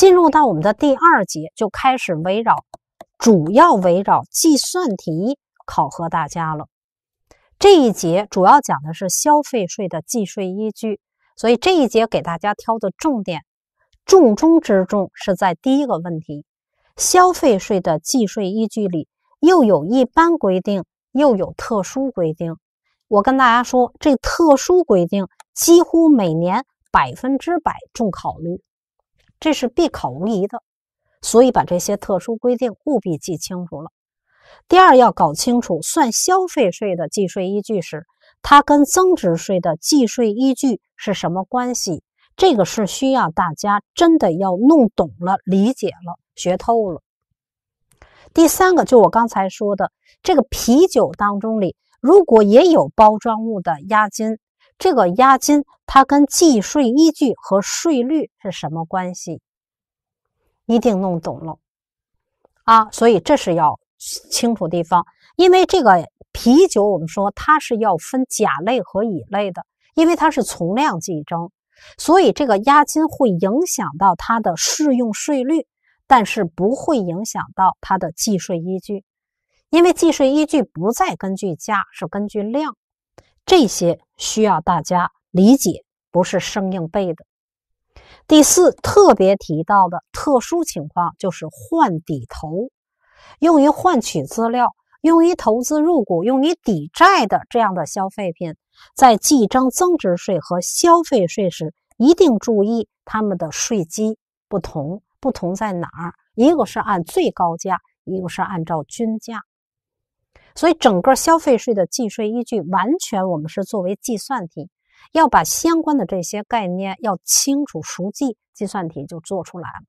进入到我们的第二节，就开始围绕主要围绕计算题考核大家了。这一节主要讲的是消费税的计税依据，所以这一节给大家挑的重点、重中之重是在第一个问题：消费税的计税依据里，又有一般规定，又有特殊规定。我跟大家说，这特殊规定几乎每年百分之百重考率。这是必考无疑的，所以把这些特殊规定务必记清楚了。第二，要搞清楚算消费税的计税依据时，它跟增值税的计税依据是什么关系，这个是需要大家真的要弄懂了、理解了、学透了。第三个，就我刚才说的，这个啤酒当中里，如果也有包装物的押金。这个押金它跟计税依据和税率是什么关系？一定弄懂了啊！所以这是要清楚地方，因为这个啤酒我们说它是要分甲类和乙类的，因为它是从量计征，所以这个押金会影响到它的适用税率，但是不会影响到它的计税依据，因为计税依据不再根据价，是根据量。这些需要大家理解，不是生硬背的。第四，特别提到的特殊情况就是换抵投，用于换取资料、用于投资入股、用于抵债的这样的消费品，在计征增值税和消费税时，一定注意它们的税基不同。不同在哪儿？一个是按最高价，一个是按照均价。所以，整个消费税的计税依据完全我们是作为计算题，要把相关的这些概念要清楚熟记，计算题就做出来了。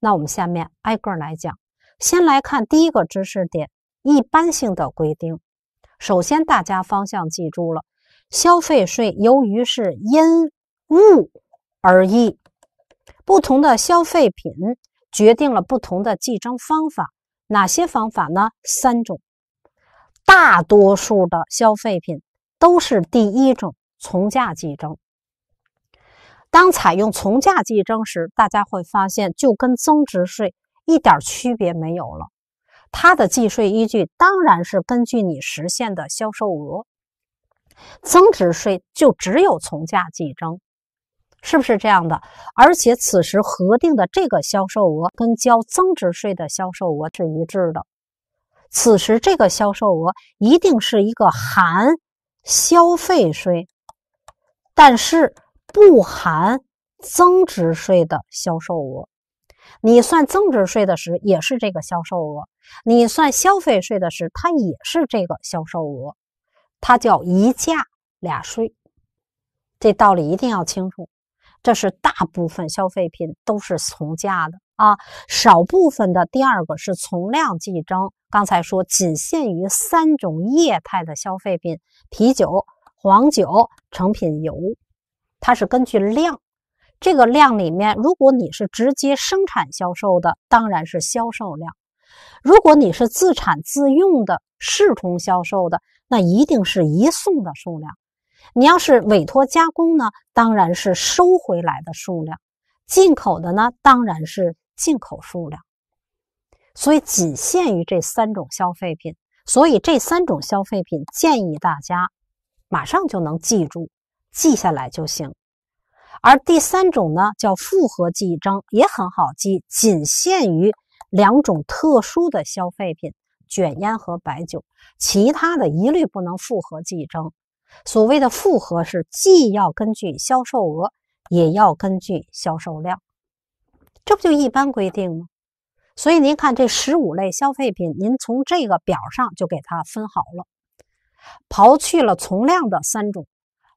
那我们下面挨个来讲，先来看第一个知识点：一般性的规定。首先，大家方向记住了，消费税由于是因物而异，不同的消费品决定了不同的计征方法。哪些方法呢？三种。大多数的消费品都是第一种从价计征。当采用从价计征时，大家会发现就跟增值税一点区别没有了。它的计税依据当然是根据你实现的销售额。增值税就只有从价计征，是不是这样的？而且此时核定的这个销售额跟交增值税的销售额是一致的。此时这个销售额一定是一个含消费税，但是不含增值税的销售额。你算增值税的时也是这个销售额，你算消费税的时它也是这个销售额，它叫一价俩税。这道理一定要清楚。这是大部分消费品都是从价的啊，少部分的第二个是从量计征。刚才说，仅限于三种液态的消费品：啤酒、黄酒、成品油。它是根据量，这个量里面，如果你是直接生产销售的，当然是销售量；如果你是自产自用的，视同销售的，那一定是移送的数量。你要是委托加工呢，当然是收回来的数量；进口的呢，当然是进口数量。所以仅限于这三种消费品，所以这三种消费品建议大家马上就能记住，记下来就行。而第三种呢，叫复合计征，也很好记，仅限于两种特殊的消费品：卷烟和白酒，其他的一律不能复合计征。所谓的复合是既要根据销售额，也要根据销售量，这不就一般规定吗？所以您看这十五类消费品，您从这个表上就给它分好了，刨去了从量的三种，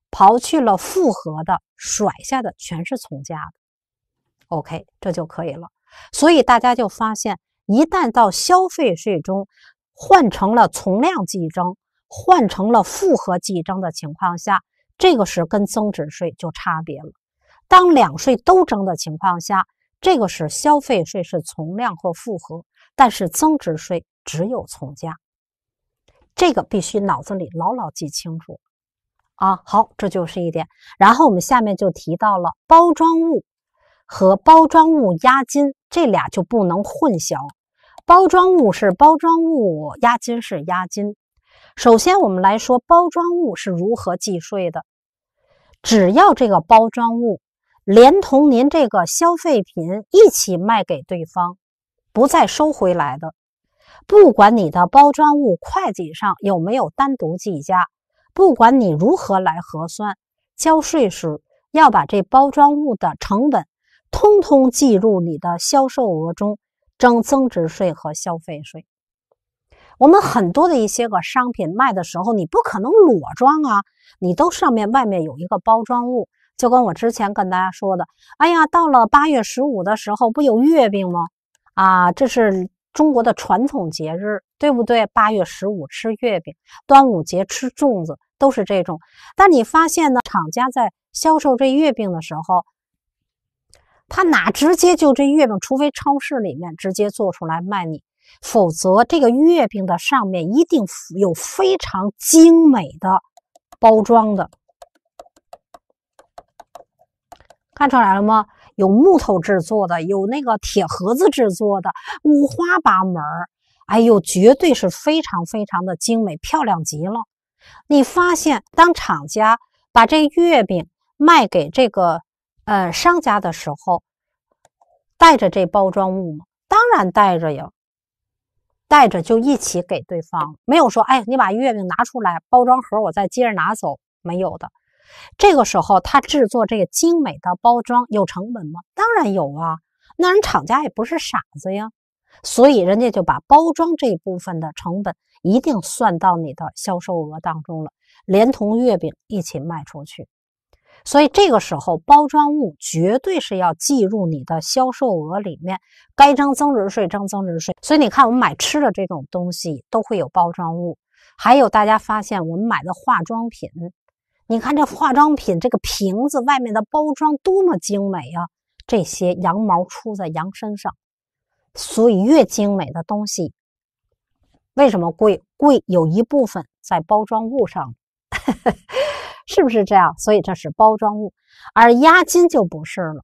刨去了复合的，甩下的全是从价的。OK，这就可以了。所以大家就发现，一旦到消费税中换成了从量计征，换成了复合计征的情况下，这个是跟增值税就差别了。当两税都征的情况下。这个是消费税是从量和复合，但是增值税只有从价。这个必须脑子里牢牢记清楚啊！好，这就是一点。然后我们下面就提到了包装物和包装物押金，这俩就不能混淆。包装物是包装物，押金是押金。首先，我们来说包装物是如何计税的。只要这个包装物。连同您这个消费品一起卖给对方，不再收回来的，不管你的包装物会计上有没有单独计价，不管你如何来核算，交税时要把这包装物的成本通通计入你的销售额中，征增值税和消费税。我们很多的一些个商品卖的时候，你不可能裸装啊，你都上面外面有一个包装物。就跟我之前跟大家说的，哎呀，到了八月十五的时候，不有月饼吗？啊，这是中国的传统节日，对不对？八月十五吃月饼，端午节吃粽子，都是这种。但你发现呢，厂家在销售这月饼的时候，他哪直接就这月饼？除非超市里面直接做出来卖你，否则这个月饼的上面一定有非常精美的包装的。看出来了吗？有木头制作的，有那个铁盒子制作的，五花八门。哎呦，绝对是非常非常的精美，漂亮极了。你发现，当厂家把这月饼卖给这个呃商家的时候，带着这包装物吗？当然带着呀，带着就一起给对方，没有说，哎，你把月饼拿出来，包装盒我再接着拿走，没有的。这个时候，他制作这个精美的包装有成本吗？当然有啊！那人厂家也不是傻子呀，所以人家就把包装这部分的成本一定算到你的销售额当中了，连同月饼一起卖出去。所以这个时候，包装物绝对是要计入你的销售额里面，该征增值税征增值税。所以你看，我们买吃的这种东西都会有包装物，还有大家发现我们买的化妆品。你看这化妆品这个瓶子外面的包装多么精美啊！这些羊毛出在羊身上，所以越精美的东西为什么贵？贵有一部分在包装物上，是不是这样？所以这是包装物，而押金就不是了。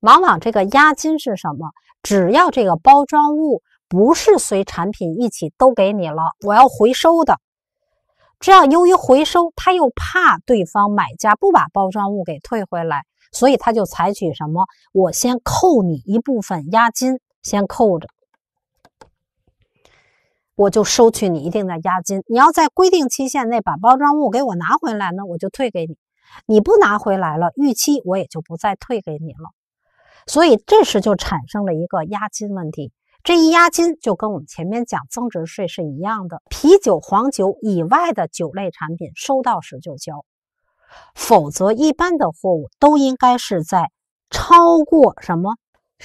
往往这个押金是什么？只要这个包装物不是随产品一起都给你了，我要回收的。这样，由于回收，他又怕对方买家不把包装物给退回来，所以他就采取什么？我先扣你一部分押金，先扣着，我就收取你一定的押金。你要在规定期限内把包装物给我拿回来呢，我就退给你；你不拿回来了，逾期我也就不再退给你了。所以这时就产生了一个押金问题。这一押金就跟我们前面讲增值税是一样的，啤酒、黄酒以外的酒类产品收到时就交，否则一般的货物都应该是在超过什么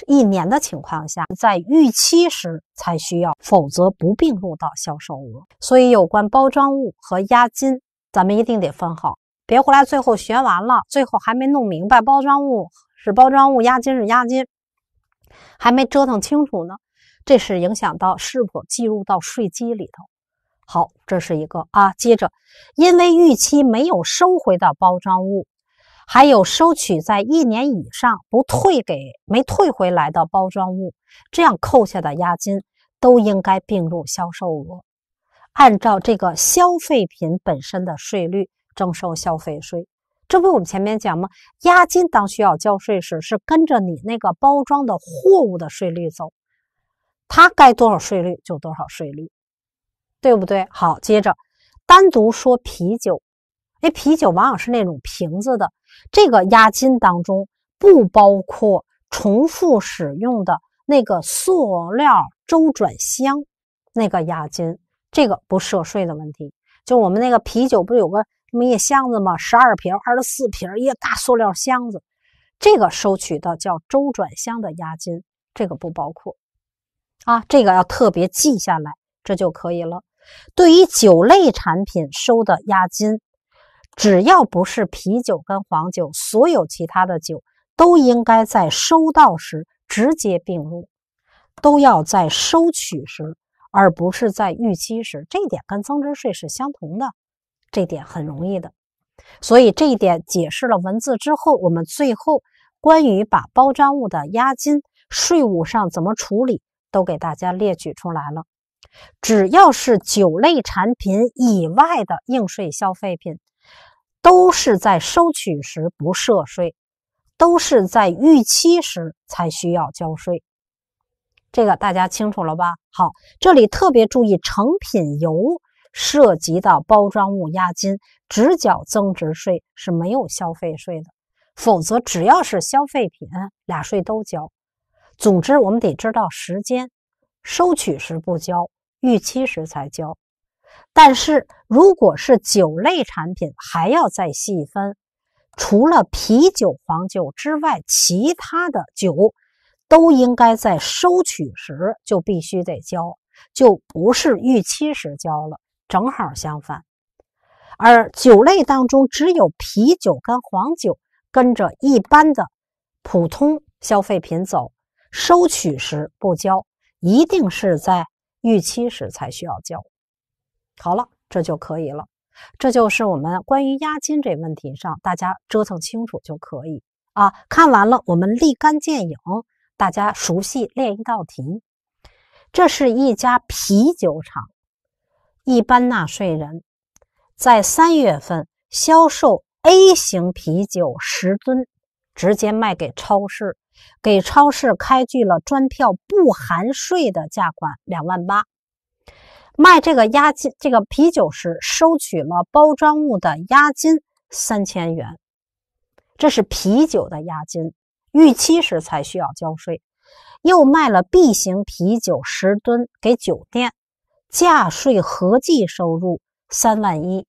一年的情况下，在逾期时才需要，否则不并入到销售额。所以有关包装物和押金，咱们一定得分好，别回来最后学完了，最后还没弄明白包装物是包装物，押金是押金，还没折腾清楚呢。这是影响到是否计入到税基里头。好，这是一个啊。接着，因为逾期没有收回的包装物，还有收取在一年以上不退给没退回来的包装物，这样扣下的押金都应该并入销售额，按照这个消费品本身的税率征收消费税。这不我们前面讲吗？押金当需要交税时，是跟着你那个包装的货物的税率走。他该多少税率就多少税率，对不对？好，接着单独说啤酒。那啤酒往往是那种瓶子的这个押金当中不包括重复使用的那个塑料周转箱那个押金，这个不涉税的问题。就我们那个啤酒不是有个什么一箱子吗？十二瓶、二十四瓶，一个大塑料箱子，这个收取的叫周转箱的押金，这个不包括。啊，这个要特别记下来，这就可以了。对于酒类产品收的押金，只要不是啤酒跟黄酒，所有其他的酒都应该在收到时直接并入，都要在收取时，而不是在逾期时。这一点跟增值税是相同的，这点很容易的。所以这一点解释了文字之后，我们最后关于把包装物的押金税务上怎么处理。都给大家列举出来了，只要是酒类产品以外的应税消费品，都是在收取时不涉税，都是在逾期时才需要交税。这个大家清楚了吧？好，这里特别注意，成品油涉及到包装物押金，只缴增值税是没有消费税的，否则只要是消费品，俩税都交。总之，我们得知道时间，收取时不交，逾期时才交。但是，如果是酒类产品，还要再细分，除了啤酒、黄酒之外，其他的酒都应该在收取时就必须得交，就不是逾期时交了，正好相反。而酒类当中，只有啤酒跟黄酒跟着一般的普通消费品走。收取时不交，一定是在逾期时才需要交。好了，这就可以了。这就是我们关于押金这问题上，大家折腾清楚就可以啊。看完了，我们立竿见影。大家熟悉，练一道题。这是一家啤酒厂，一般纳税人，在三月份销售 A 型啤酒十吨，直接卖给超市。给超市开具了专票，不含税的价款两万八。卖这个押金，这个啤酒时收取了包装物的押金三千元，这是啤酒的押金，逾期时才需要交税。又卖了 B 型啤酒十吨给酒店，价税合计收入三万一，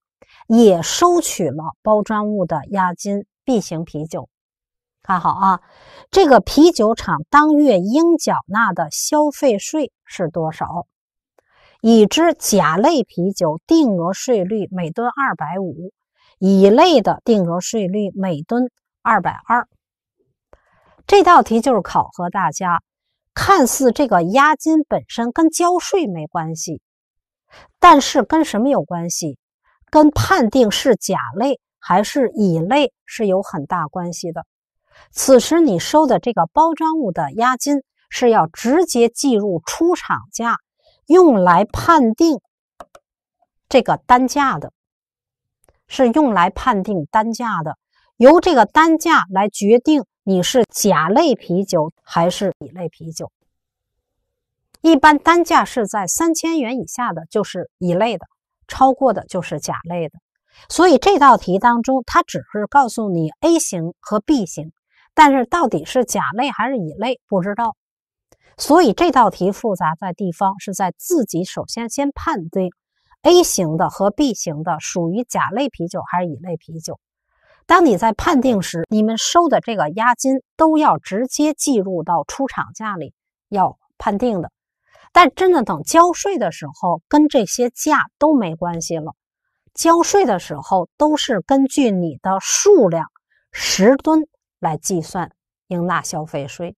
也收取了包装物的押金 B 型啤酒。看好啊！这个啤酒厂当月应缴纳的消费税是多少？已知甲类啤酒定额税率每吨二百五，乙类的定额税率每吨二百二。这道题就是考核大家，看似这个押金本身跟交税没关系，但是跟什么有关系？跟判定是甲类还是乙类是有很大关系的。此时你收的这个包装物的押金是要直接计入出厂价，用来判定这个单价的，是用来判定单价的，由这个单价来决定你是甲类啤酒还是乙类啤酒。一般单价是在三千元以下的，就是乙类的；超过的，就是甲类的。所以这道题当中，它只是告诉你 A 型和 B 型。但是到底是甲类还是乙类不知道，所以这道题复杂在地方是在自己首先先判定 A 型的和 B 型的属于甲类啤酒还是乙类啤酒。当你在判定时，你们收的这个押金都要直接计入到出厂价里要判定的。但真的等交税的时候，跟这些价都没关系了。交税的时候都是根据你的数量十吨。来计算应纳消费税，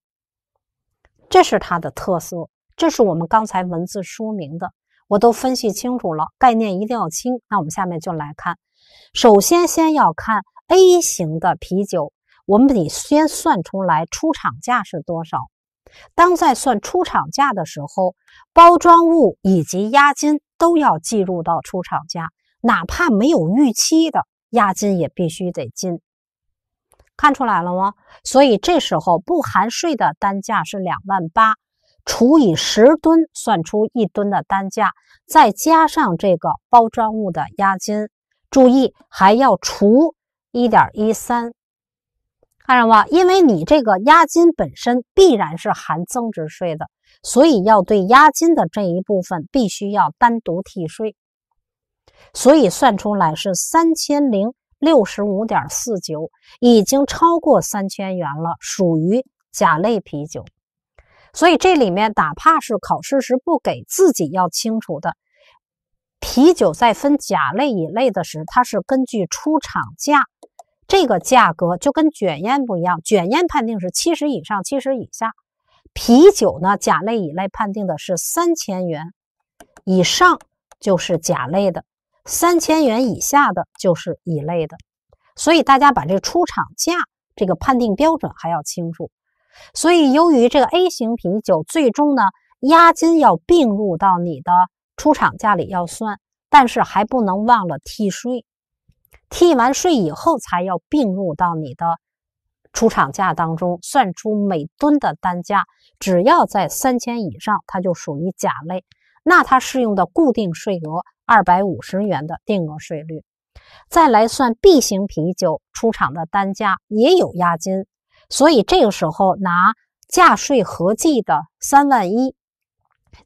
这是它的特色，这是我们刚才文字说明的，我都分析清楚了，概念一定要清。那我们下面就来看，首先先要看 A 型的啤酒，我们得先算出来出厂价是多少。当在算出厂价的时候，包装物以及押金都要计入到出厂价，哪怕没有预期的押金也必须得进。看出来了吗？所以这时候不含税的单价是两万八，除以十吨，算出一吨的单价，再加上这个包装物的押金，注意还要除一点一三，看着吗？因为你这个押金本身必然是含增值税的，所以要对押金的这一部分必须要单独替税，所以算出来是三千零。六十五点四九已经超过三千元了，属于甲类啤酒。所以这里面，哪怕是考试时不给自己要清楚的，啤酒在分甲类乙类的时，它是根据出厂价这个价格，就跟卷烟不一样。卷烟判定是七十以上、七十以下，啤酒呢，甲类乙类判定的是三千元以上就是甲类的。三千元以下的就是乙类的，所以大家把这出厂价这个判定标准还要清楚。所以，由于这个 A 型啤酒最终呢，押金要并入到你的出厂价里要算，但是还不能忘了替税，替完税以后才要并入到你的出厂价当中，算出每吨的单价。只要在三千以上，它就属于甲类，那它适用的固定税额。二百五十元的定额税率，再来算 B 型啤酒出厂的单价也有押金，所以这个时候拿价税合计的三万一，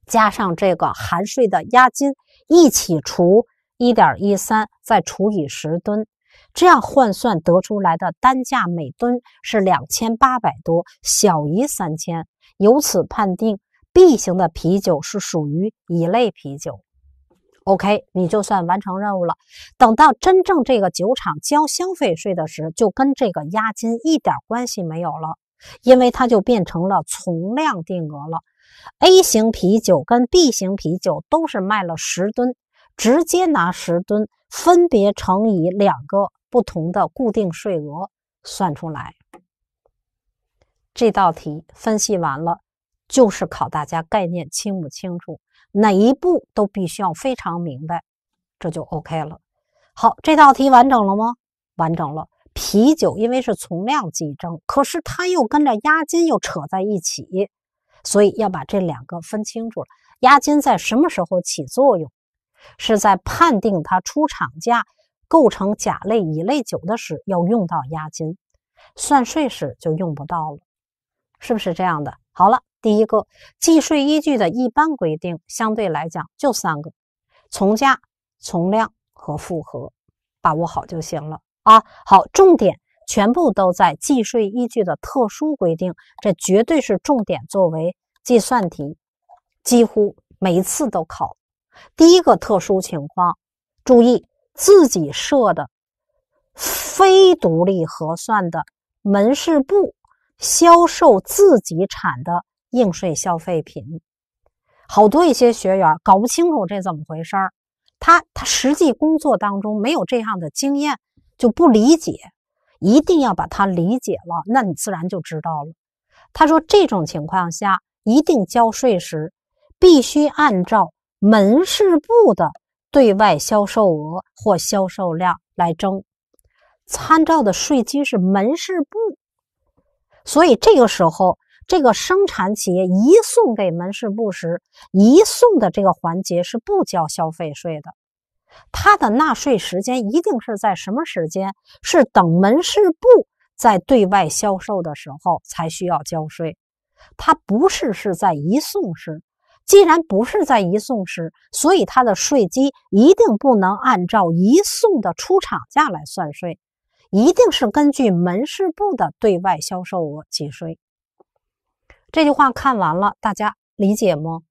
加上这个含税的押金一起除一点一三，再除以十吨，这样换算得出来的单价每吨是两千八百多，小于三千，由此判定 B 型的啤酒是属于乙类啤酒。OK，你就算完成任务了。等到真正这个酒厂交消费税的时，就跟这个押金一点关系没有了，因为它就变成了从量定额了。A 型啤酒跟 B 型啤酒都是卖了十吨，直接拿十吨分别乘以两个不同的固定税额算出来。这道题分析完了，就是考大家概念清不清楚。哪一步都必须要非常明白，这就 OK 了。好，这道题完整了吗？完整了。啤酒因为是从量计征，可是它又跟着押金又扯在一起，所以要把这两个分清楚了。押金在什么时候起作用？是在判定它出厂价构成甲类乙类酒的时，要用到押金；算税时就用不到了，是不是这样的？好了。第一个计税依据的一般规定，相对来讲就三个：从价、从量和复合，把握好就行了啊。好，重点全部都在计税依据的特殊规定，这绝对是重点，作为计算题，几乎每次都考。第一个特殊情况，注意自己设的非独立核算的门市部销售自己产的。应税消费品，好多一些学员搞不清楚这怎么回事儿，他他实际工作当中没有这样的经验，就不理解。一定要把它理解了，那你自然就知道了。他说，这种情况下，一定交税时，必须按照门市部的对外销售额或销售量来征，参照的税基是门市部。所以这个时候。这个生产企业移送给门市部时，移送的这个环节是不交消费税的。它的纳税时间一定是在什么时间？是等门市部在对外销售的时候才需要交税，它不是是在移送时。既然不是在移送时，所以它的税基一定不能按照移送的出厂价来算税，一定是根据门市部的对外销售额计税。这句话看完了，大家理解吗？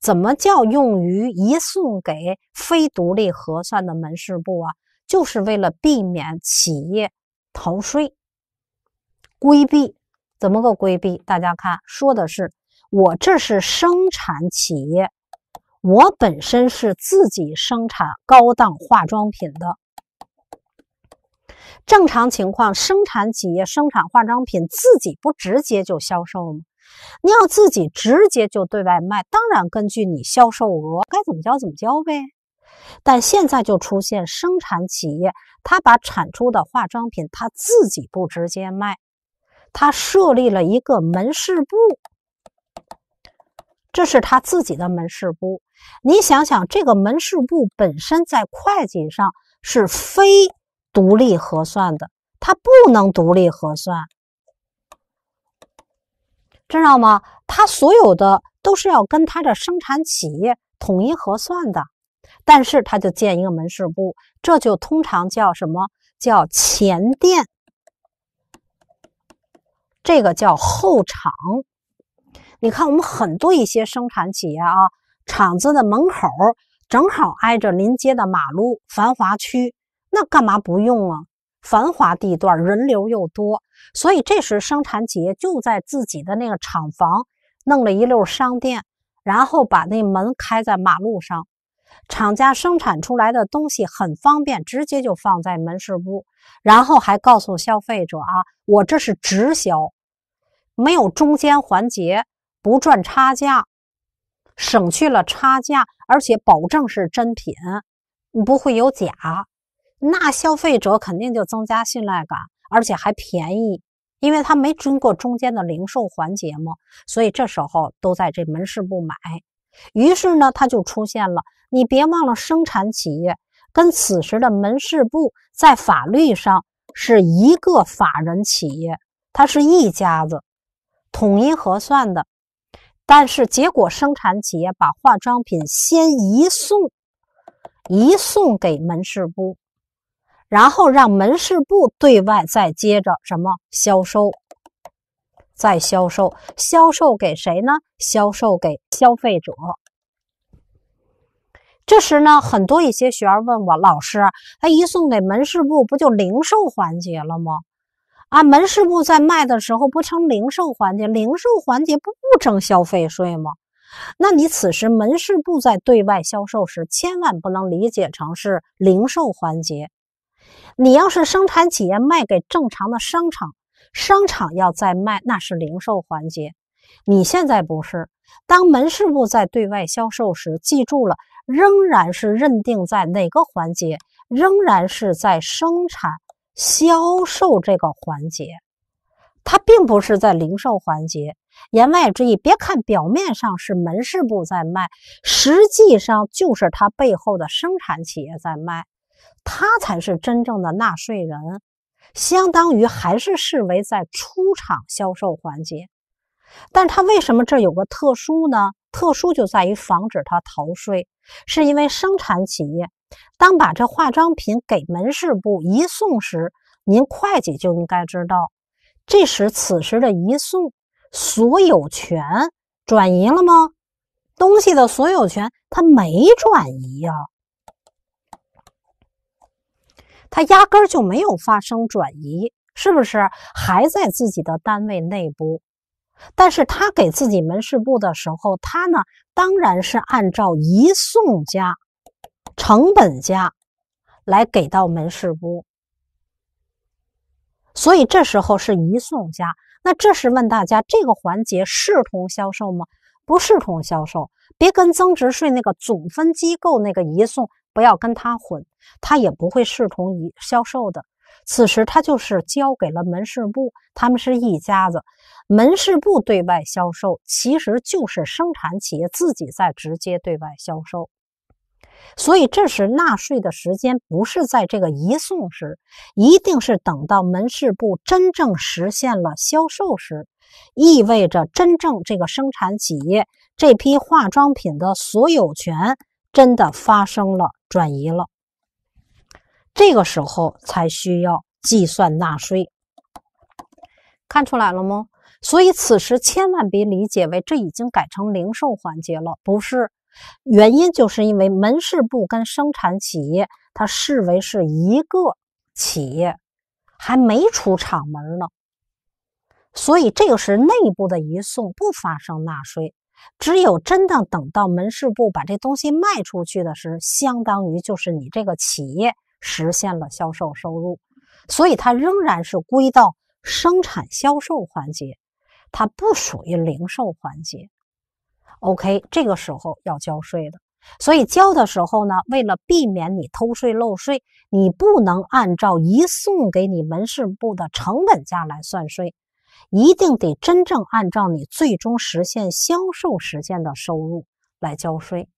怎么叫用于移送给非独立核算的门市部啊？就是为了避免企业逃税，规避怎么个规避？大家看，说的是我这是生产企业，我本身是自己生产高档化妆品的。正常情况，生产企业生产化妆品，自己不直接就销售吗？你要自己直接就对外卖，当然根据你销售额该怎么交怎么交呗。但现在就出现生产企业，他把产出的化妆品他自己不直接卖，他设立了一个门市部，这是他自己的门市部。你想想，这个门市部本身在会计上是非独立核算的，它不能独立核算。知道吗？他所有的都是要跟他的生产企业统一核算的，但是他就建一个门市部，这就通常叫什么？叫前店，这个叫后厂。你看，我们很多一些生产企业啊，厂子的门口正好挨着临街的马路繁华区，那干嘛不用啊？繁华地段人流又多。所以，这时生产企业就在自己的那个厂房弄了一溜商店，然后把那门开在马路上。厂家生产出来的东西很方便，直接就放在门市部，然后还告诉消费者啊，我这是直销，没有中间环节，不赚差价，省去了差价，而且保证是真品，不会有假。那消费者肯定就增加信赖感。而且还便宜，因为他没经过中间的零售环节嘛，所以这时候都在这门市部买。于是呢，他就出现了。你别忘了，生产企业跟此时的门市部在法律上是一个法人企业，它是一家子，统一核算的。但是结果，生产企业把化妆品先移送，移送给门市部。然后让门市部对外再接着什么销售，再销售，销售给谁呢？销售给消费者。这时呢，很多一些学员问我老师，哎，一送给门市部不就零售环节了吗？啊，门市部在卖的时候不称零售环节，零售环节不不征消费税吗？那你此时门市部在对外销售时，千万不能理解成是零售环节。你要是生产企业卖给正常的商场，商场要再卖，那是零售环节。你现在不是，当门市部在对外销售时，记住了，仍然是认定在哪个环节，仍然是在生产销售这个环节，它并不是在零售环节。言外之意，别看表面上是门市部在卖，实际上就是它背后的生产企业在卖。他才是真正的纳税人，相当于还是视为在出厂销售环节。但他为什么这有个特殊呢？特殊就在于防止他逃税，是因为生产企业当把这化妆品给门市部移送时，您会计就应该知道，这时此时的移送所有权转移了吗？东西的所有权他没转移呀。他压根儿就没有发生转移，是不是还在自己的单位内部？但是他给自己门市部的时候，他呢当然是按照移送加成本价来给到门市部，所以这时候是移送加。那这时问大家，这个环节视同销售吗？不视同销售，别跟增值税那个总分机构那个移送。不要跟他混，他也不会视同于销售的。此时他就是交给了门市部，他们是一家子。门市部对外销售，其实就是生产企业自己在直接对外销售。所以，这时纳税的时间不是在这个移送时，一定是等到门市部真正实现了销售时，意味着真正这个生产企业这批化妆品的所有权。真的发生了转移了，这个时候才需要计算纳税，看出来了吗？所以此时千万别理解为这已经改成零售环节了，不是。原因就是因为门市部跟生产企业它视为是一个企业，还没出厂门呢，所以这个是内部的移送，不发生纳税。只有真的等到门市部把这东西卖出去的时候，相当于就是你这个企业实现了销售收入，所以它仍然是归到生产销售环节，它不属于零售环节。OK，这个时候要交税的。所以交的时候呢，为了避免你偷税漏税，你不能按照移送给你门市部的成本价来算税。一定得真正按照你最终实现销售实现的收入来交税，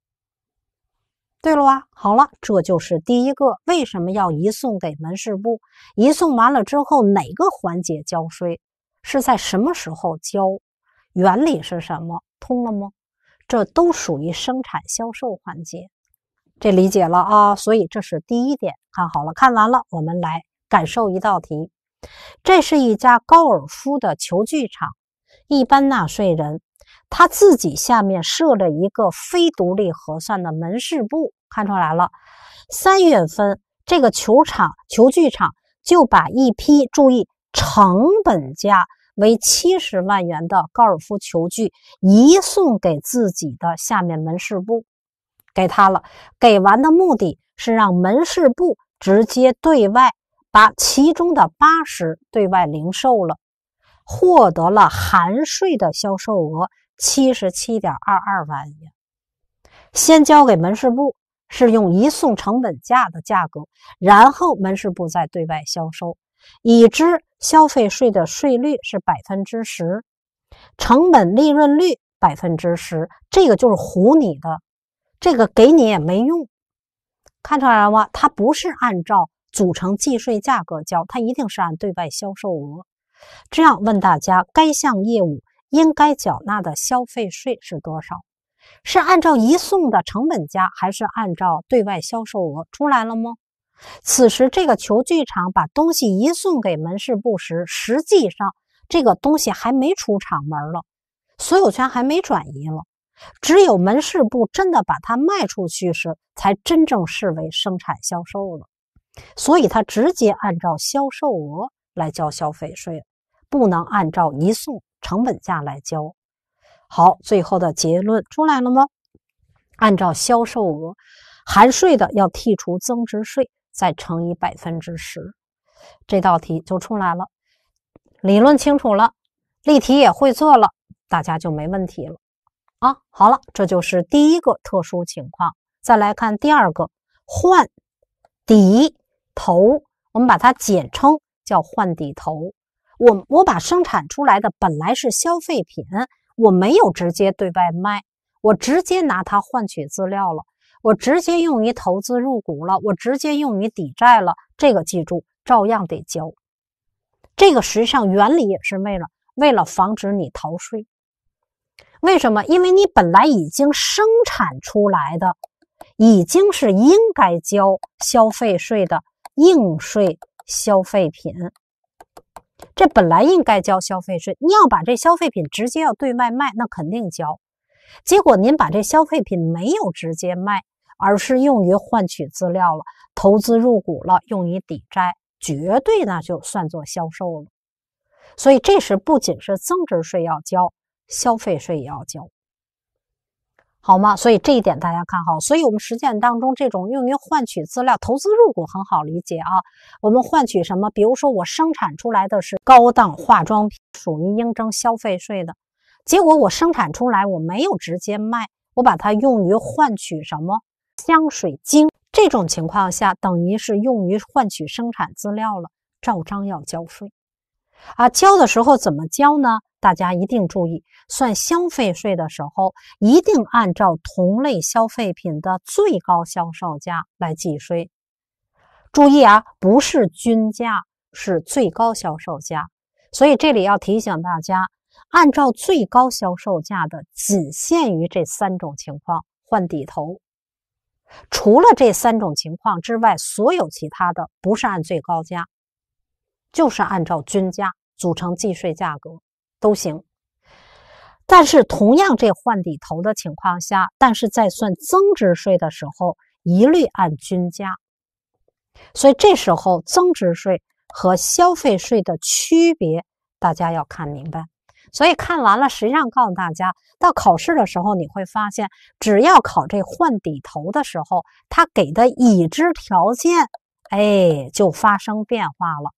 对了吧？好了，这就是第一个为什么要移送给门市部。移送完了之后，哪个环节交税？是在什么时候交？原理是什么？通了吗？这都属于生产销售环节，这理解了啊？所以这是第一点。看好了，看完了，我们来感受一道题。这是一家高尔夫的球具厂，一般纳税人，他自己下面设了一个非独立核算的门市部。看出来了，三月份这个球场球具厂就把一批注意成本价为七十万元的高尔夫球具移送给自己的下面门市部，给他了。给完的目的是让门市部直接对外。把其中的八十对外零售了，获得了含税的销售额七十七点二二万元。先交给门市部是用移送成本价的价格，然后门市部再对外销售。已知消费税的税率是百分之十，成本利润率百分之十，这个就是唬你的，这个给你也没用。看出来了吗？它不是按照。组成计税价格交，它一定是按对外销售额。这样问大家，该项业务应该缴纳的消费税是多少？是按照移送的成本价，还是按照对外销售额？出来了吗？此时，这个球具厂把东西移送给门市部时，实际上这个东西还没出厂门了，所有权还没转移了。只有门市部真的把它卖出去时，才真正视为生产销售了。所以它直接按照销售额来交消费税，不能按照移送成本价来交。好，最后的结论出来了吗？按照销售额，含税的要剔除增值税，再乘以百分之十，这道题就出来了。理论清楚了，例题也会做了，大家就没问题了啊。好了，这就是第一个特殊情况。再来看第二个，换抵头，我们把它简称叫换底头。我我把生产出来的本来是消费品，我没有直接对外卖，我直接拿它换取资料了，我直接用于投资入股了，我直接用于抵债了。这个记住，照样得交。这个实际上原理也是为了为了防止你逃税。为什么？因为你本来已经生产出来的，已经是应该交消费税的。应税消费品，这本来应该交消费税。你要把这消费品直接要对外卖，那肯定交。结果您把这消费品没有直接卖，而是用于换取资料了，投资入股了，用于抵债，绝对那就算作销售了。所以这时不仅是增值税要交，消费税也要交。好吗？所以这一点大家看好。所以我们实践当中，这种用于换取资料、投资入股很好理解啊。我们换取什么？比如说，我生产出来的是高档化妆品，属于应征消费税的。结果我生产出来，我没有直接卖，我把它用于换取什么香水精？这种情况下，等于是用于换取生产资料了，照章要交税啊。交的时候怎么交呢？大家一定注意，算消费税的时候，一定按照同类消费品的最高销售价来计税。注意啊，不是均价，是最高销售价。所以这里要提醒大家，按照最高销售价的，仅限于这三种情况换底头。除了这三种情况之外，所有其他的不是按最高价，就是按照均价组成计税价格。都行，但是同样这换底投的情况下，但是在算增值税的时候，一律按均价，所以这时候增值税和消费税的区别，大家要看明白。所以看完了，实际上告诉大家，到考试的时候你会发现，只要考这换底投的时候，它给的已知条件，哎，就发生变化了。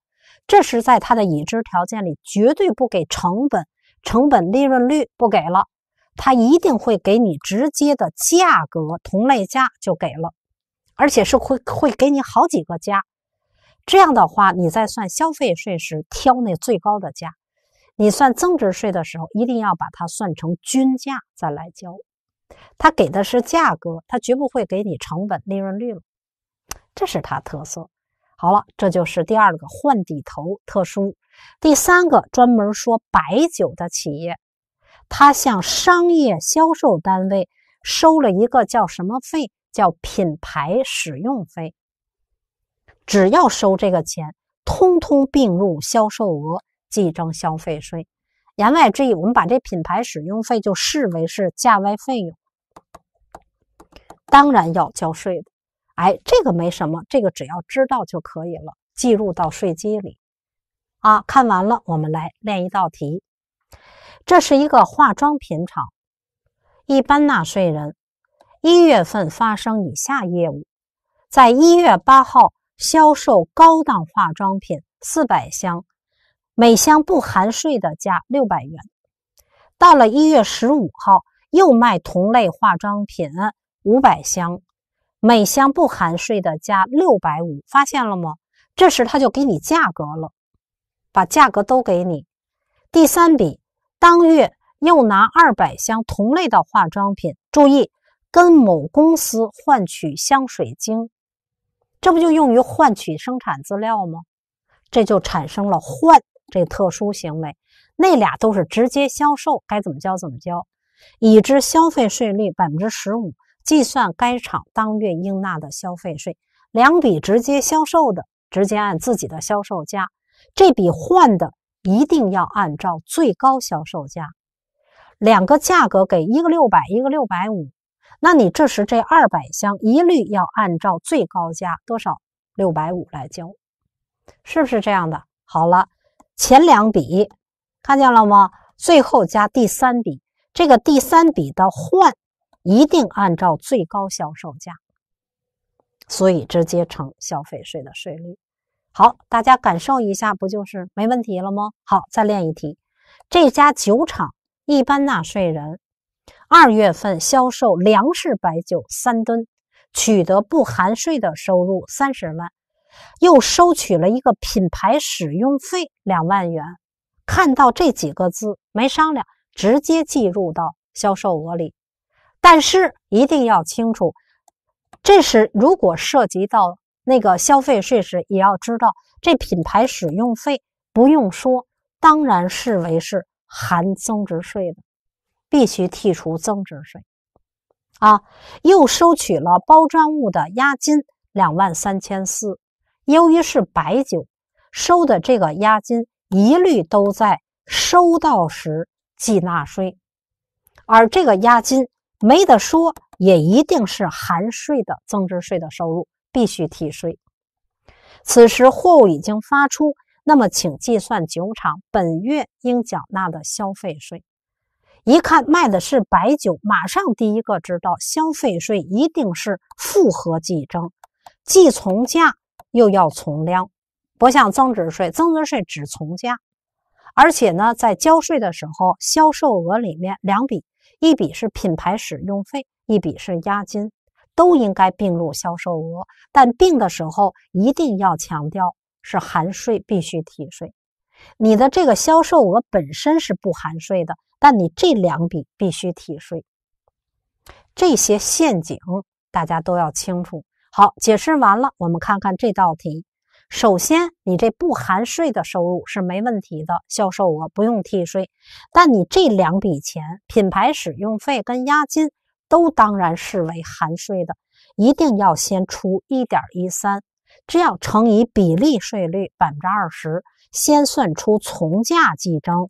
这是在它的已知条件里，绝对不给成本、成本利润率不给了，它一定会给你直接的价格，同类价就给了，而且是会会给你好几个价。这样的话，你在算消费税时挑那最高的价；你算增值税的时候，一定要把它算成均价再来交。它给的是价格，它绝不会给你成本利润率了，这是它特色。好了，这就是第二个换底头特殊。第三个专门说白酒的企业，它向商业销售单位收了一个叫什么费？叫品牌使用费。只要收这个钱，通通并入销售额计征消费税。言外之意，我们把这品牌使用费就视为是价外费用，当然要交税的。哎，这个没什么，这个只要知道就可以了，计入到税基里啊。看完了，我们来练一道题。这是一个化妆品厂，一般纳税人，一月份发生以下业务：在一月八号销售高档化妆品四百箱，每箱不含税的价六百元；到了一月十五号，又卖同类化妆品五百箱。每箱不含税的加六百五，发现了吗？这时他就给你价格了，把价格都给你。第三笔，当月又拿二百箱同类的化妆品，注意跟某公司换取香水精，这不就用于换取生产资料吗？这就产生了换这特殊行为。那俩都是直接销售，该怎么交怎么交。已知消费税率百分之十五。计算该厂当月应纳的消费税，两笔直接销售的直接按自己的销售价，这笔换的一定要按照最高销售价，两个价格给一个六百一个六百五，那你这时这二百箱一律要按照最高价多少六百五来交，是不是这样的？好了，前两笔看见了吗？最后加第三笔，这个第三笔的换。一定按照最高销售价，所以直接乘消费税的税率。好，大家感受一下，不就是没问题了吗？好，再练一题。这家酒厂一般纳税人，二月份销售粮食白酒三吨，取得不含税的收入三十万，又收取了一个品牌使用费两万元。看到这几个字没商量，直接计入到销售额里。但是一定要清楚，这是如果涉及到那个消费税时，也要知道这品牌使用费不用说，当然视为是含增值税的，必须剔除增值税。啊，又收取了包装物的押金两万三千四，由于是白酒，收的这个押金一律都在收到时计纳税，而这个押金。没得说，也一定是含税的增值税的收入，必须提税。此时货物已经发出，那么请计算酒厂本月应缴纳的消费税。一看卖的是白酒，马上第一个知道消费税一定是复合计征，既从价又要从量，不像增值税，增值税只从价。而且呢，在交税的时候，销售额里面两笔，一笔是品牌使用费，一笔是押金，都应该并入销售额。但并的时候，一定要强调是含税，必须提税。你的这个销售额本身是不含税的，但你这两笔必须提税。这些陷阱大家都要清楚。好，解释完了，我们看看这道题。首先，你这不含税的收入是没问题的，销售额不用替税。但你这两笔钱，品牌使用费跟押金，都当然视为含税的，一定要先除一点一三，这样乘以比例税率百分之二十，先算出从价计征。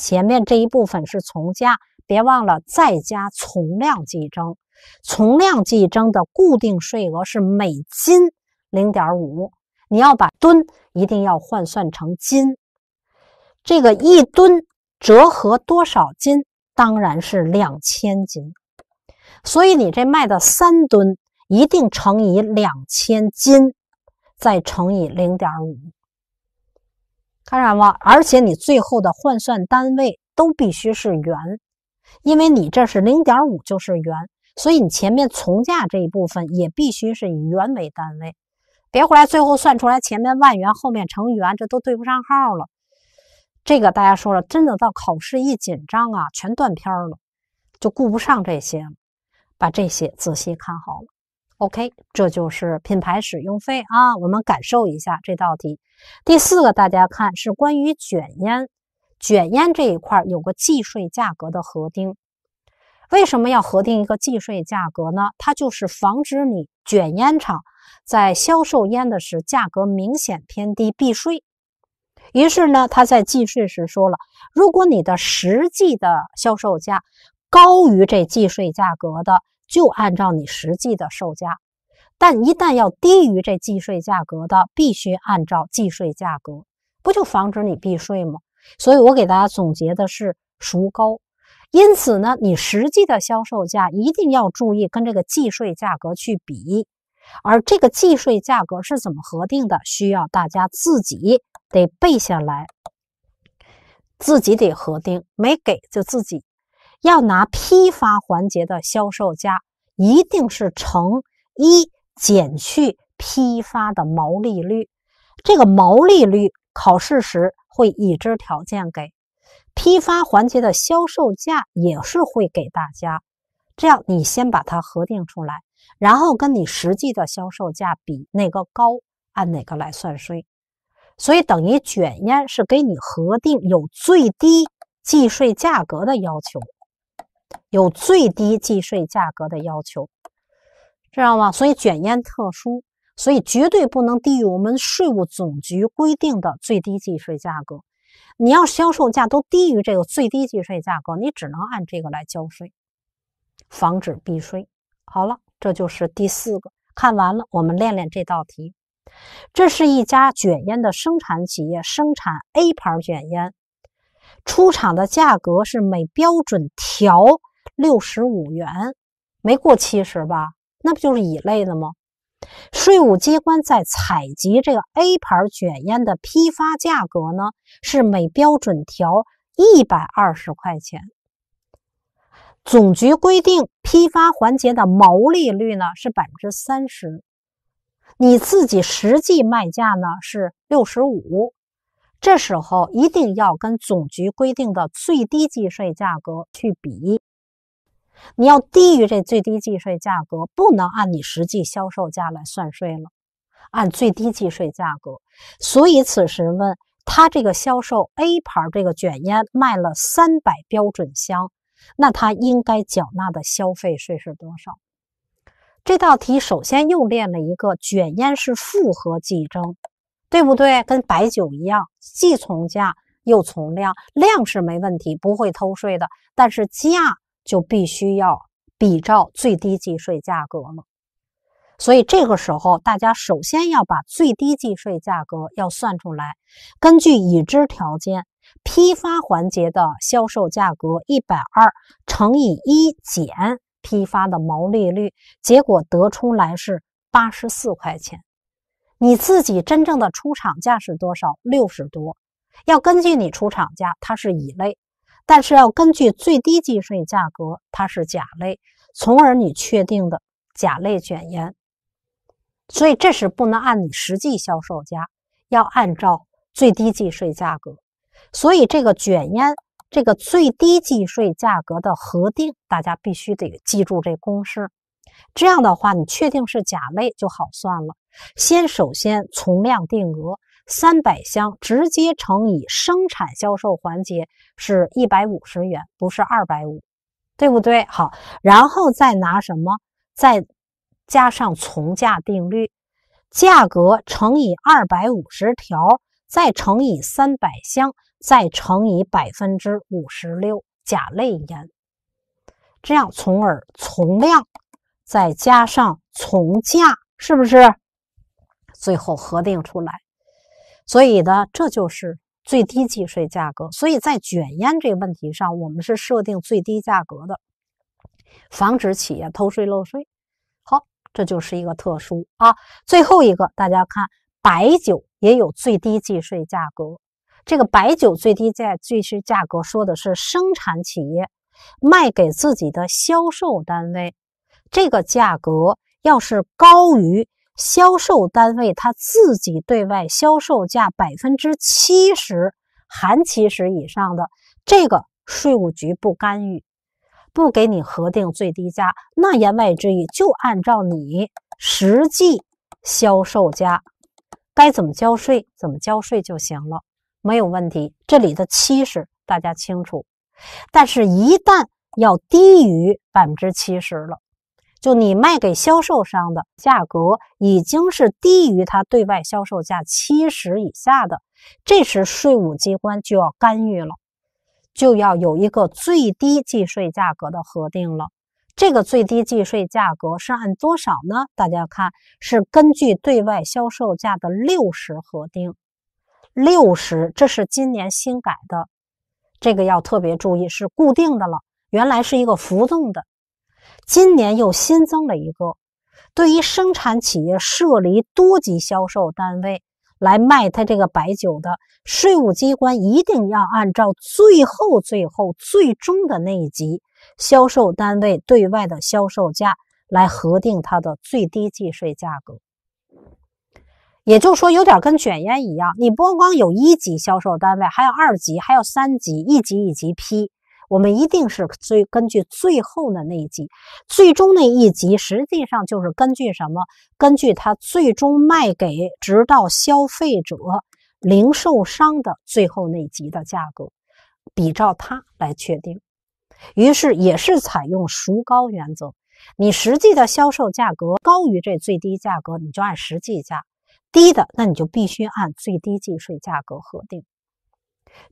前面这一部分是从价，别忘了再加从量计征。从量计征的固定税额是每斤零点五。你要把吨一定要换算成斤，这个一吨折合多少斤？当然是两千斤。所以你这卖的三吨一定乘以两千斤，再乘以零点五。看什么？而且你最后的换算单位都必须是元，因为你这是零点五就是元，所以你前面从价这一部分也必须是以元为单位。别回来，最后算出来前面万元，后面成元，这都对不上号了。这个大家说了，真的到考试一紧张啊，全断片了，就顾不上这些了。把这些仔细看好了。OK，这就是品牌使用费啊。我们感受一下这道题。第四个，大家看是关于卷烟，卷烟这一块有个计税价格的核定。为什么要核定一个计税价格呢？它就是防止你卷烟厂。在销售烟的时，价格明显偏低避税，于是呢，他在计税时说了：如果你的实际的销售价高于这计税价格的，就按照你实际的售价；但一旦要低于这计税价格的，必须按照计税价格，不就防止你避税吗？所以我给大家总结的是孰高。因此呢，你实际的销售价一定要注意跟这个计税价格去比。而这个计税价格是怎么核定的？需要大家自己得背下来，自己得核定。没给就自己要拿批发环节的销售价，一定是乘一减去批发的毛利率。这个毛利率考试时会已知条件给，批发环节的销售价也是会给大家。这样你先把它核定出来。然后跟你实际的销售价比哪个高，按哪个来算税。所以等于卷烟是给你核定有最低计税价格的要求，有最低计税价格的要求，知道吗？所以卷烟特殊，所以绝对不能低于我们税务总局规定的最低计税价格。你要销售价都低于这个最低计税价格，你只能按这个来交税，防止避税。好了。这就是第四个，看完了，我们练练这道题。这是一家卷烟的生产企业，生产 A 牌卷烟，出厂的价格是每标准条六十五元，没过七十吧？那不就是乙类了吗？税务机关在采集这个 A 牌卷烟的批发价格呢，是每标准条一百二十块钱。总局规定批发环节的毛利率呢是百分之三十，你自己实际卖价呢是六十五，这时候一定要跟总局规定的最低计税价格去比，你要低于这最低计税价格，不能按你实际销售价来算税了，按最低计税价格。所以此时问他这个销售 A 牌这个卷烟卖了三百标准箱。那他应该缴纳的消费税是多少？这道题首先又练了一个卷烟是复合计征，对不对？跟白酒一样，既从价又从量，量是没问题，不会偷税的，但是价就必须要比照最低计税价格了。所以这个时候，大家首先要把最低计税价格要算出来，根据已知条件。批发环节的销售价格一百二乘以一减批发的毛利率，结果得出来是八十四块钱。你自己真正的出厂价是多少？六十多。要根据你出厂价，它是乙类；但是要根据最低计税价格，它是甲类，从而你确定的甲类卷烟。所以这是不能按你实际销售价，要按照最低计税价格。所以这个卷烟这个最低计税价格的核定，大家必须得记住这公式。这样的话，你确定是甲类就好算了。先首先从量定额三百箱，直接乘以生产销售环节是一百五十元，不是二百五，对不对？好，然后再拿什么，再加上从价定律，价格乘以二百五十条，再乘以三百箱。再乘以百分之五十六甲类盐，这样从而从量再加上从价，是不是？最后核定出来，所以呢，这就是最低计税价格。所以在卷烟这个问题上，我们是设定最低价格的，防止企业偷税漏税。好，这就是一个特殊啊。最后一个，大家看，白酒也有最低计税价格。这个白酒最低价、最是价格说的是生产企业卖给自己的销售单位，这个价格要是高于销售单位它自己对外销售价百分之七十含七十以上的，这个税务局不干预，不给你核定最低价。那言外之意就按照你实际销售价，该怎么交税怎么交税就行了。没有问题，这里的七十大家清楚，但是，一旦要低于百分之七十了，就你卖给销售商的价格已经是低于他对外销售价七十以下的，这时税务机关就要干预了，就要有一个最低计税价格的核定了。这个最低计税价格是按多少呢？大家看，是根据对外销售价的六十核定。六十，这是今年新改的，这个要特别注意，是固定的了。原来是一个浮动的，今年又新增了一个。对于生产企业设立多级销售单位来卖他这个白酒的，税务机关一定要按照最后、最后、最终的那一级销售单位对外的销售价来核定它的最低计税价格。也就是说，有点跟卷烟一样，你不光有一级销售单位，还有二级，还有三级，一级一级批。我们一定是最根据最后的那一级，最终那一级实际上就是根据什么？根据它最终卖给直到消费者零售商的最后那级的价格，比照它来确定。于是也是采用孰高原则，你实际的销售价格高于这最低价格，你就按实际价。低的那你就必须按最低计税价格核定，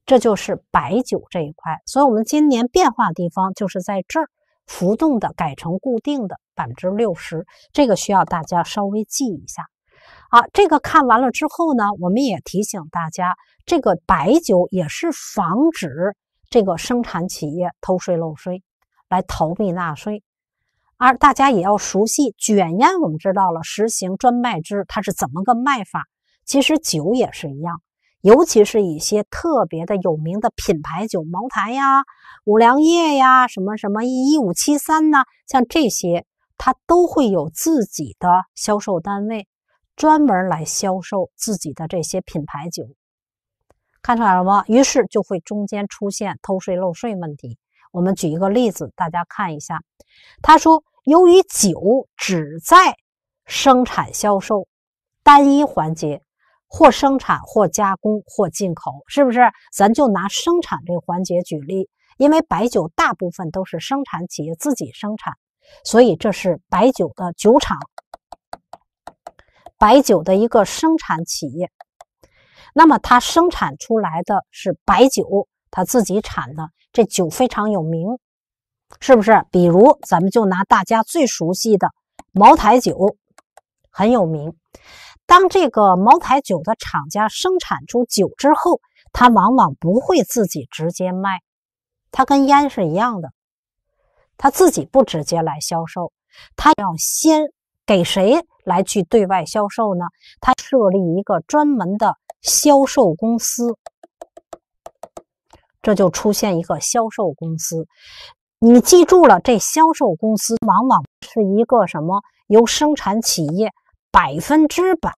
这就是白酒这一块。所以，我们今年变化的地方就是在这儿，浮动的改成固定的百分之六十，这个需要大家稍微记一下。好，这个看完了之后呢，我们也提醒大家，这个白酒也是防止这个生产企业偷税漏税，来逃避纳税。而大家也要熟悉卷烟，我们知道了实行专卖制，它是怎么个卖法？其实酒也是一样，尤其是一些特别的有名的品牌酒，茅台呀、五粮液呀、什么什么一五七三呐，像这些，它都会有自己的销售单位，专门来销售自己的这些品牌酒。看出来了吗？于是就会中间出现偷税漏税问题。我们举一个例子，大家看一下。他说，由于酒只在生产、销售单一环节，或生产，或加工，或进口，是不是？咱就拿生产这个环节举例。因为白酒大部分都是生产企业自己生产，所以这是白酒的酒厂，白酒的一个生产企业。那么它生产出来的是白酒，它自己产的。这酒非常有名，是不是？比如，咱们就拿大家最熟悉的茅台酒，很有名。当这个茅台酒的厂家生产出酒之后，他往往不会自己直接卖，它跟烟是一样的，他自己不直接来销售，他要先给谁来去对外销售呢？他设立一个专门的销售公司。这就出现一个销售公司，你记住了，这销售公司往往是一个什么？由生产企业百分之百，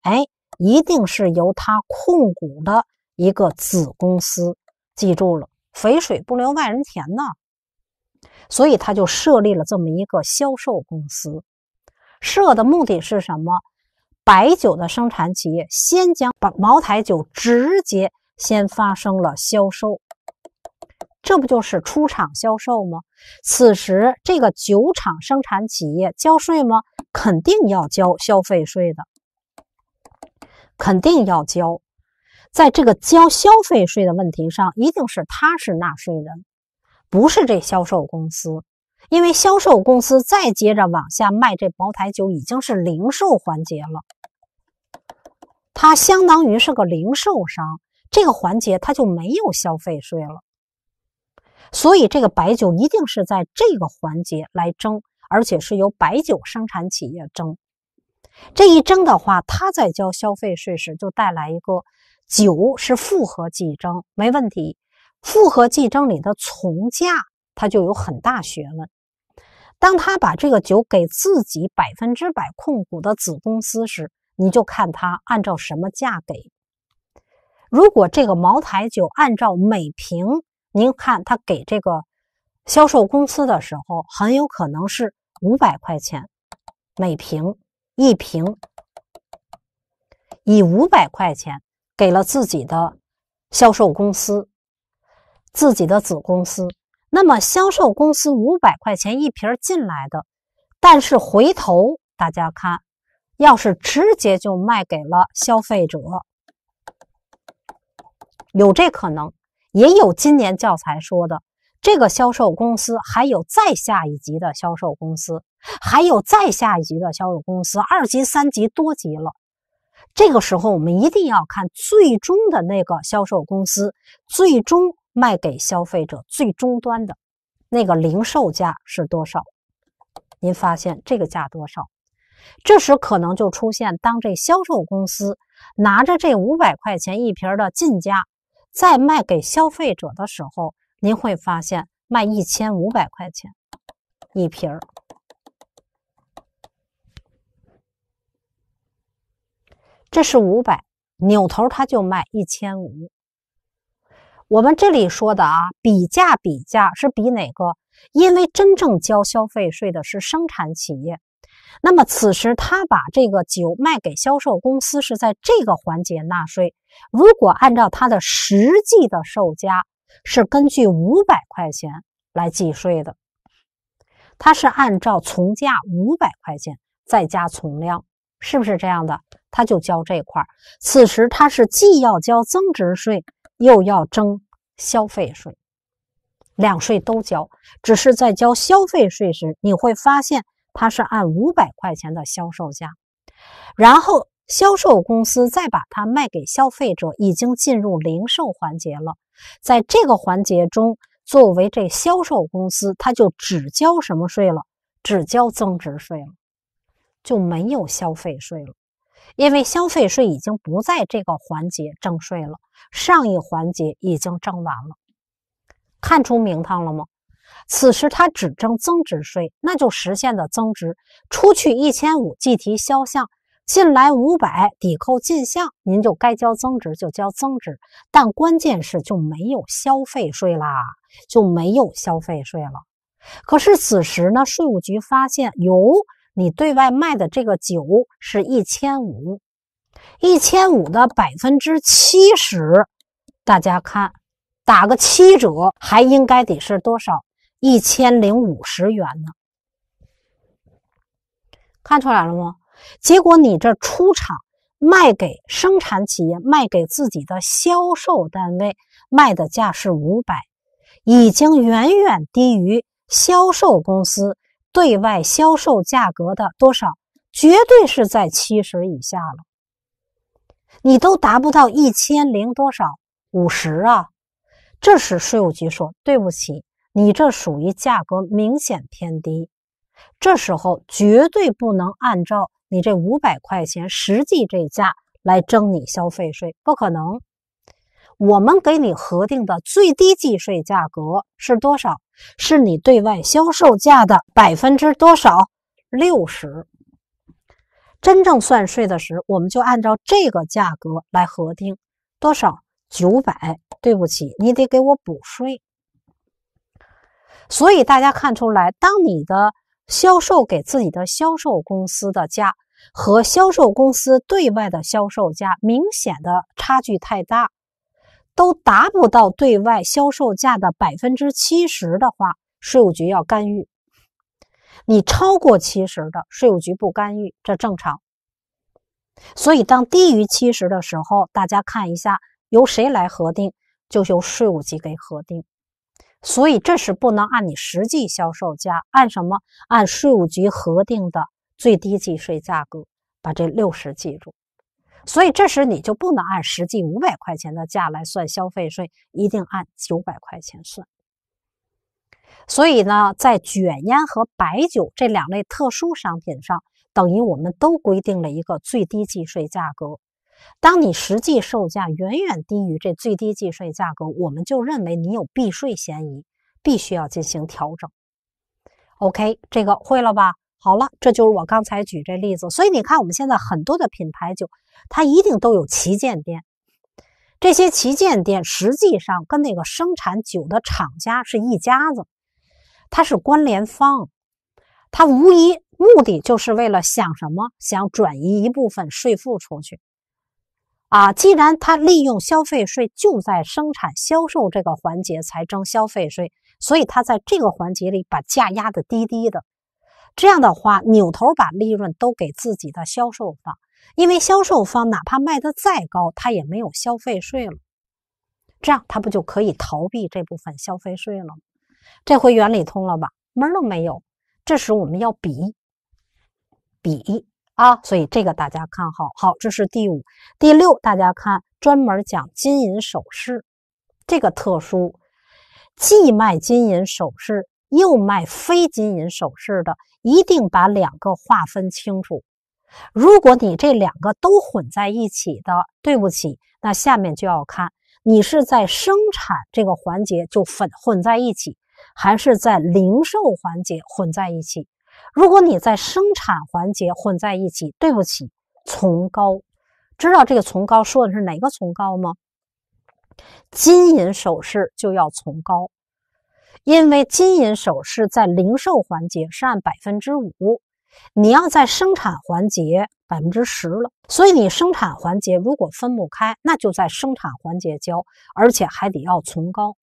一定是由他控股的一个子公司。记住了，肥水不流外人田呢，所以他就设立了这么一个销售公司。设的目的是什么？白酒的生产企业先将把茅台酒直接先发生了销售。这不就是出厂销售吗？此时这个酒厂生产企业交税吗？肯定要交消费税的，肯定要交。在这个交消费税的问题上，一定是他是纳税人，不是这销售公司，因为销售公司再接着往下卖这茅台酒已经是零售环节了，它相当于是个零售商，这个环节它就没有消费税了。所以这个白酒一定是在这个环节来征，而且是由白酒生产企业征。这一征的话，他在交消费税时就带来一个酒是复合计征，没问题。复合计征里的从价，它就有很大学问。当他把这个酒给自己百分之百控股的子公司时，你就看他按照什么价给。如果这个茅台酒按照每瓶，您看他给这个销售公司的时候，很有可能是五百块钱每瓶一瓶，以五百块钱给了自己的销售公司，自己的子公司。那么销售公司五百块钱一瓶进来的，但是回头大家看，要是直接就卖给了消费者，有这可能。也有今年教材说的这个销售公司，还有再下一级的销售公司，还有再下一级的销售公司，二级、三级、多级了。这个时候，我们一定要看最终的那个销售公司最终卖给消费者最终端的那个零售价是多少。您发现这个价多少？这时可能就出现，当这销售公司拿着这五百块钱一瓶的进价。在卖给消费者的时候，您会发现卖一千五百块钱一瓶儿，这是五百，扭头他就卖一千五。我们这里说的啊，比价比价是比哪个？因为真正交消费税的是生产企业，那么此时他把这个酒卖给销售公司是在这个环节纳税。如果按照它的实际的售价，是根据五百块钱来计税的，它是按照从价五百块钱再加从量，是不是这样的？它就交这块此时它是既要交增值税，又要征消费税，两税都交。只是在交消费税时，你会发现它是按五百块钱的销售价，然后。销售公司再把它卖给消费者，已经进入零售环节了。在这个环节中，作为这销售公司，它就只交什么税了？只交增值税了，就没有消费税了，因为消费税已经不在这个环节征税了，上一环节已经征完了。看出名堂了吗？此时他只征增值税，那就实现了增值，出去一千五，计提销项。进来五百抵扣进项，您就该交增值就交增值但关键是就没有消费税啦，就没有消费税了。可是此时呢，税务局发现，哟，你对外卖的这个酒是一千五，一千五的百分之七十，大家看，打个七折还应该得是多少？一千零五十元呢？看出来了吗？结果你这出厂卖给生产企业、卖给自己的销售单位卖的价是五百，已经远远低于销售公司对外销售价格的多少，绝对是在七十以下了。你都达不到一千零多少五十啊？这时税务局说：“对不起，你这属于价格明显偏低。”这时候绝对不能按照。你这五百块钱实际这价来征你消费税不可能，我们给你核定的最低计税价格是多少？是你对外销售价的百分之多少？六十。真正算税的时，我们就按照这个价格来核定多少？九百。对不起，你得给我补税。所以大家看出来，当你的。销售给自己的销售公司的价和销售公司对外的销售价明显的差距太大，都达不到对外销售价的百分之七十的话，税务局要干预。你超过七十的，税务局不干预，这正常。所以当低于七十的时候，大家看一下由谁来核定，就由税务局给核定。所以这是不能按你实际销售价，按什么？按税务局核定的最低计税价格把这六十记住。所以这时你就不能按实际五百块钱的价来算消费税，一定按九百块钱算。所以呢，在卷烟和白酒这两类特殊商品上，等于我们都规定了一个最低计税价格。当你实际售价远远低于这最低计税价格，我们就认为你有避税嫌疑，必须要进行调整。OK，这个会了吧？好了，这就是我刚才举这例子。所以你看，我们现在很多的品牌酒，它一定都有旗舰店。这些旗舰店实际上跟那个生产酒的厂家是一家子，它是关联方，它无疑目的就是为了想什么？想转移一部分税负出去。啊，既然他利用消费税就在生产销售这个环节才征消费税，所以他在这个环节里把价压的低低的，这样的话，扭头把利润都给自己的销售方，因为销售方哪怕卖的再高，他也没有消费税了，这样他不就可以逃避这部分消费税了吗？这回原理通了吧？门都没有。这时我们要比比。啊，所以这个大家看，好好，这是第五、第六，大家看，专门讲金银首饰，这个特殊，既卖金银首饰又卖非金银首饰的，一定把两个划分清楚。如果你这两个都混在一起的，对不起，那下面就要看你是在生产这个环节就混混在一起，还是在零售环节混在一起。如果你在生产环节混在一起，对不起，从高，知道这个从高说的是哪个从高吗？金银首饰就要从高，因为金银首饰在零售环节是按百分之五，你要在生产环节百分之十了，所以你生产环节如果分不开，那就在生产环节交，而且还得要从高。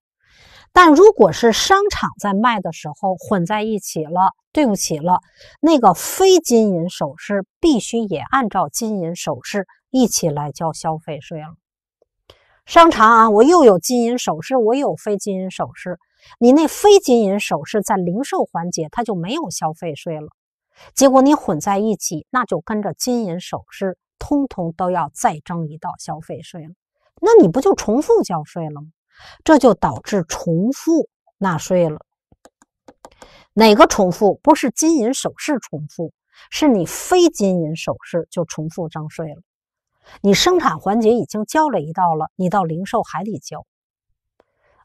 但如果是商场在卖的时候混在一起了，对不起了，那个非金银首饰必须也按照金银首饰一起来交消费税。了。商场啊，我又有金银首饰，我有非金银首饰，你那非金银首饰在零售环节它就没有消费税了，结果你混在一起，那就跟着金银首饰通通都要再征一道消费税了，那你不就重复交税了吗？这就导致重复纳税了。哪个重复？不是金银首饰重复，是你非金银首饰就重复征税了。你生产环节已经交了一道了，你到零售还得交。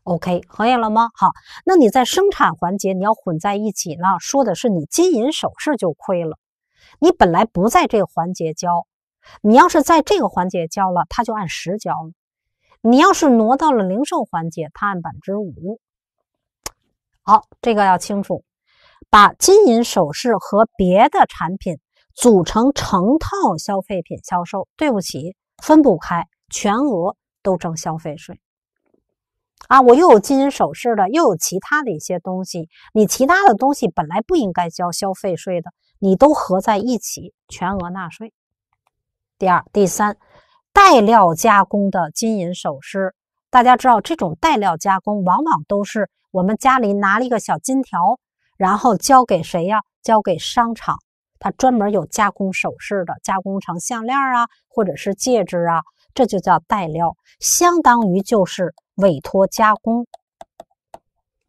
OK，可以了吗？好，那你在生产环节你要混在一起呢，说的是你金银首饰就亏了。你本来不在这个环节交，你要是在这个环节交了，他就按时交了。你要是挪到了零售环节，它按百分之五。好，这个要清楚。把金银首饰和别的产品组成成套消费品销售，对不起，分不开，全额都征消费税。啊，我又有金银首饰的，又有其他的一些东西，你其他的东西本来不应该交消费税的，你都合在一起全额纳税。第二、第三。带料加工的金银首饰，大家知道这种带料加工，往往都是我们家里拿了一个小金条，然后交给谁呀？交给商场，它专门有加工首饰的加工成项链啊，或者是戒指啊，这就叫带料，相当于就是委托加工，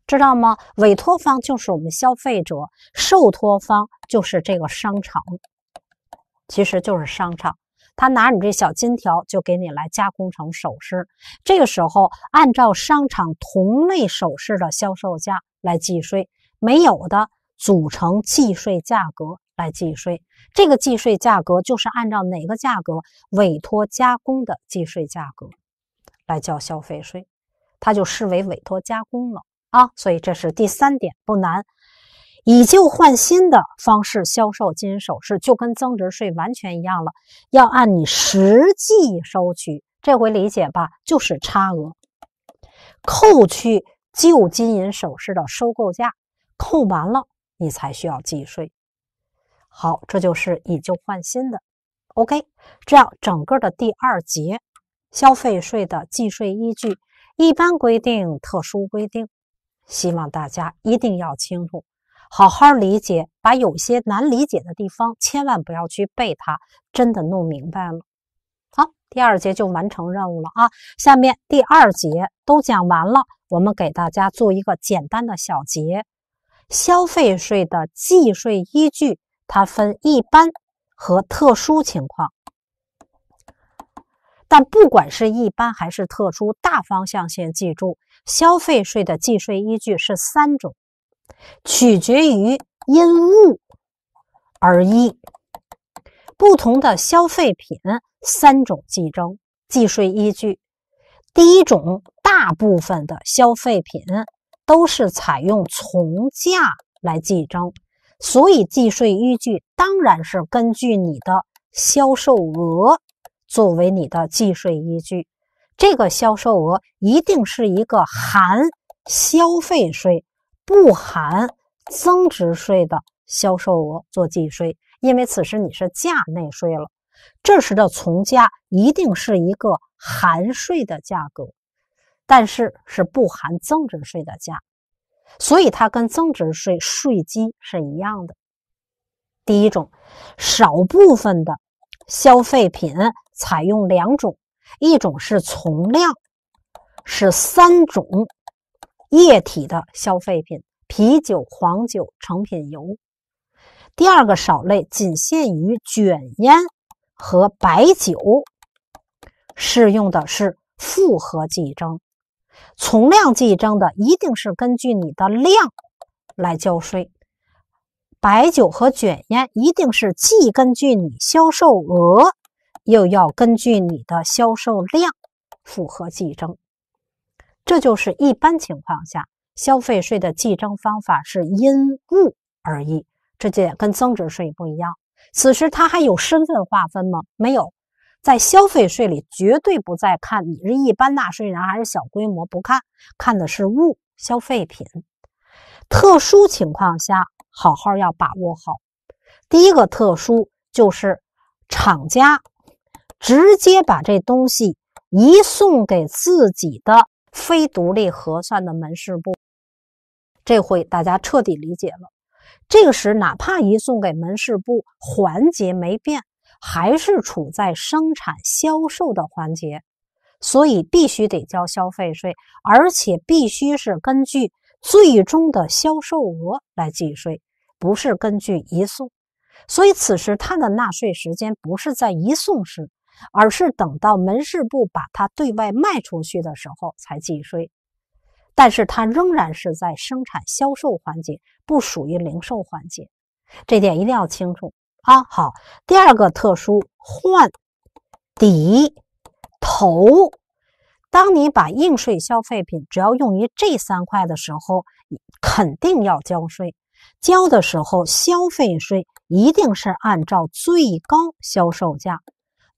知道吗？委托方就是我们消费者，受托方就是这个商场，其实就是商场。他拿你这小金条，就给你来加工成首饰。这个时候，按照商场同类首饰的销售价来计税；没有的，组成计税价格来计税。这个计税价格就是按照哪个价格委托加工的计税价格来交消费税，它就视为委托加工了啊。所以这是第三点，不难。以旧换新的方式销售金银首饰，就跟增值税完全一样了，要按你实际收取，这回理解吧？就是差额扣去旧金银首饰的收购价，扣完了你才需要计税。好，这就是以旧换新的。OK，这样整个的第二节消费税的计税依据，一般规定、特殊规定，希望大家一定要清楚。好好理解，把有些难理解的地方千万不要去背它，真的弄明白了。好，第二节就完成任务了啊！下面第二节都讲完了，我们给大家做一个简单的小结：消费税的计税依据，它分一般和特殊情况，但不管是一般还是特殊，大方向先记住，消费税的计税依据是三种。取决于因物而异，不同的消费品三种计征计税依据。第一种，大部分的消费品都是采用从价来计征，所以计税依据当然是根据你的销售额作为你的计税依据。这个销售额一定是一个含消费税。不含增值税的销售额做计税，因为此时你是价内税了。这时的从价一定是一个含税的价格，但是是不含增值税的价，所以它跟增值税税基是一样的。第一种，少部分的消费品采用两种，一种是从量，是三种。液体的消费品，啤酒、黄酒、成品油。第二个少类仅限于卷烟和白酒，适用的是复合计征。从量计征的一定是根据你的量来交税。白酒和卷烟一定是既根据你销售额，又要根据你的销售量，复合计征。这就是一般情况下消费税的计征方法是因物而异，这就跟增值税不一样。此时它还有身份划分吗？没有，在消费税里绝对不再看你是一般纳税人还是小规模，不看，看的是物，消费品。特殊情况下，好好要把握好。第一个特殊就是厂家直接把这东西移送给自己的。非独立核算的门市部，这回大家彻底理解了。这个时哪怕移送给门市部环节没变，还是处在生产销售的环节，所以必须得交消费税，而且必须是根据最终的销售额来计税，不是根据移送。所以此时它的纳税时间不是在移送时。而是等到门市部把它对外卖出去的时候才计税，但是它仍然是在生产销售环节，不属于零售环节，这点一定要清楚啊。好，第二个特殊换抵投，当你把应税消费品只要用于这三块的时候，肯定要交税，交的时候消费税一定是按照最高销售价。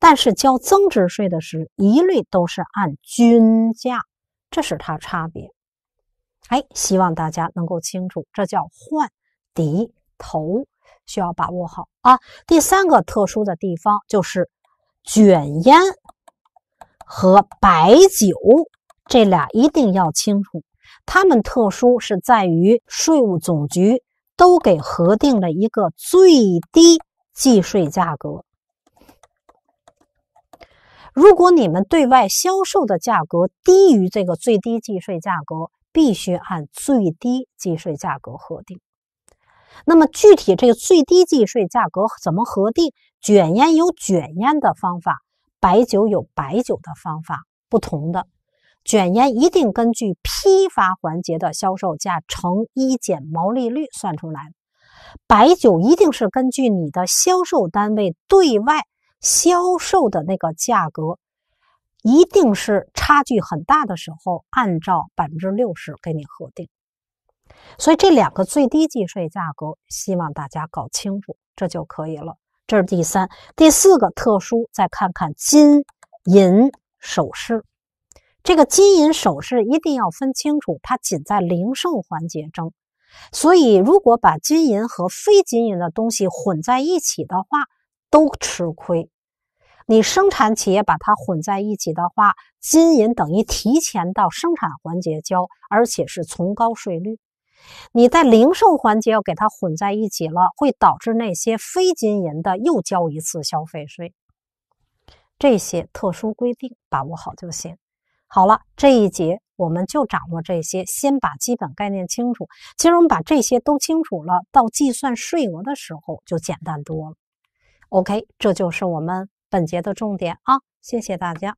但是交增值税的时，一律都是按均价，这是它差别。哎，希望大家能够清楚，这叫换抵头，需要把握好啊。第三个特殊的地方就是卷烟和白酒，这俩一定要清楚。它们特殊是在于税务总局都给核定了一个最低计税价格。如果你们对外销售的价格低于这个最低计税价格，必须按最低计税价格核定。那么具体这个最低计税价格怎么核定？卷烟有卷烟的方法，白酒有白酒的方法，不同的。卷烟一定根据批发环节的销售价乘一减毛利率算出来白酒一定是根据你的销售单位对外。销售的那个价格，一定是差距很大的时候，按照百分之六十给你核定。所以这两个最低计税价格，希望大家搞清楚，这就可以了。这是第三、第四个特殊，再看看金银首饰。这个金银首饰一定要分清楚，它仅在零售环节征。所以，如果把金银和非金银的东西混在一起的话，都吃亏。你生产企业把它混在一起的话，金银等于提前到生产环节交，而且是从高税率。你在零售环节要给它混在一起了，会导致那些非金银的又交一次消费税。这些特殊规定把握好就行。好了，这一节我们就掌握这些，先把基本概念清楚。其实我们把这些都清楚了，到计算税额的时候就简单多了。OK，这就是我们。本节的重点啊，谢谢大家。